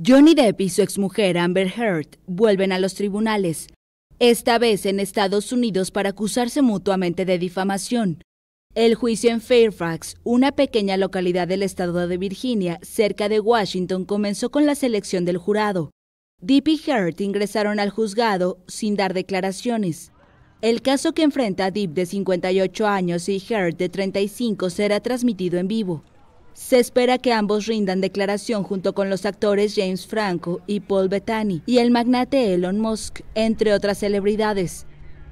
Johnny Depp y su exmujer Amber Heard vuelven a los tribunales, esta vez en Estados Unidos para acusarse mutuamente de difamación. El juicio en Fairfax, una pequeña localidad del estado de Virginia, cerca de Washington, comenzó con la selección del jurado. Depp y Heard ingresaron al juzgado sin dar declaraciones. El caso que enfrenta a Depp de 58 años y Heard de 35 será transmitido en vivo. Se espera que ambos rindan declaración junto con los actores James Franco y Paul Bettany y el magnate Elon Musk, entre otras celebridades.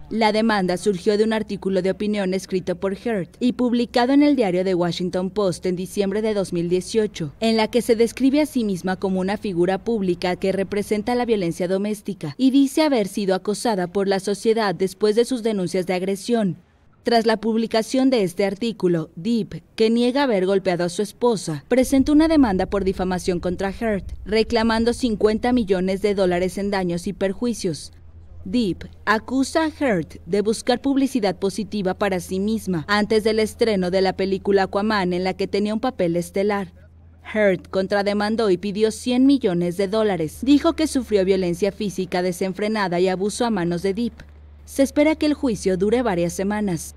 La demanda surgió de un artículo de opinión escrito por Hurt y publicado en el diario The Washington Post en diciembre de 2018, en la que se describe a sí misma como una figura pública que representa la violencia doméstica y dice haber sido acosada por la sociedad después de sus denuncias de agresión. Tras la publicación de este artículo, Deep, que niega haber golpeado a su esposa, presentó una demanda por difamación contra Hurt, reclamando 50 millones de dólares en daños y perjuicios. Deep acusa a Hurt de buscar publicidad positiva para sí misma antes del estreno de la película Aquaman en la que tenía un papel estelar. Hurt contrademandó y pidió 100 millones de dólares. Dijo que sufrió violencia física desenfrenada y abuso a manos de Deep. Se espera que el juicio dure varias semanas.